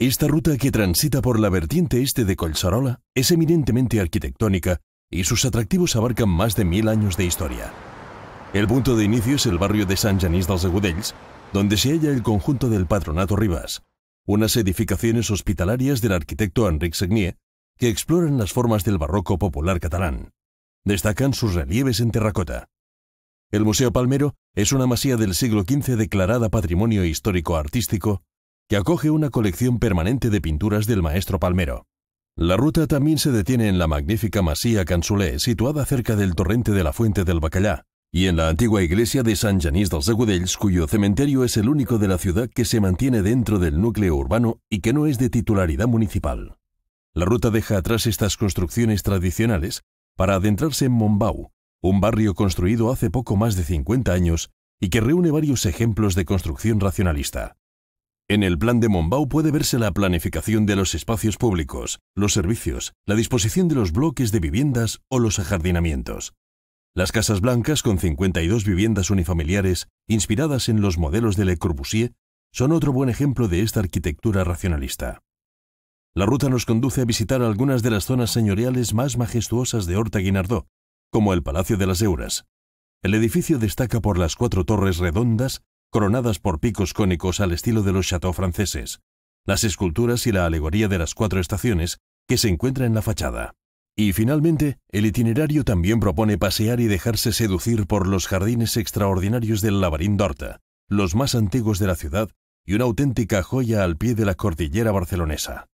Esta ruta que transita por la vertiente este de colzarola es eminentemente arquitectónica y sus atractivos abarcan más de mil años de historia. El punto de inicio es el barrio de Sant Janís dels Agudells, donde se halla el conjunto del Patronato Rivas, unas edificaciones hospitalarias del arquitecto Enric Segnier que exploran las formas del barroco popular catalán. Destacan sus relieves en terracota. El Museo Palmero es una masía del siglo XV declarada Patrimonio Histórico Artístico que acoge una colección permanente de pinturas del maestro Palmero. La ruta también se detiene en la magnífica masía Cansulé, situada cerca del torrente de la Fuente del Bacallá, y en la antigua iglesia de San Janís dels Agudells, cuyo cementerio es el único de la ciudad que se mantiene dentro del núcleo urbano y que no es de titularidad municipal. La ruta deja atrás estas construcciones tradicionales para adentrarse en Mombau, un barrio construido hace poco más de 50 años y que reúne varios ejemplos de construcción racionalista. En el plan de Monbau puede verse la planificación de los espacios públicos, los servicios, la disposición de los bloques de viviendas o los ajardinamientos. Las casas blancas con 52 viviendas unifamiliares, inspiradas en los modelos de Le Corbusier, son otro buen ejemplo de esta arquitectura racionalista. La ruta nos conduce a visitar algunas de las zonas señoriales más majestuosas de Horta Guinardó, como el Palacio de las Euras. El edificio destaca por las cuatro torres redondas coronadas por picos cónicos al estilo de los chateaux franceses, las esculturas y la alegoría de las cuatro estaciones que se encuentra en la fachada. Y finalmente, el itinerario también propone pasear y dejarse seducir por los jardines extraordinarios del Labarín d'Orta, los más antiguos de la ciudad y una auténtica joya al pie de la cordillera barcelonesa.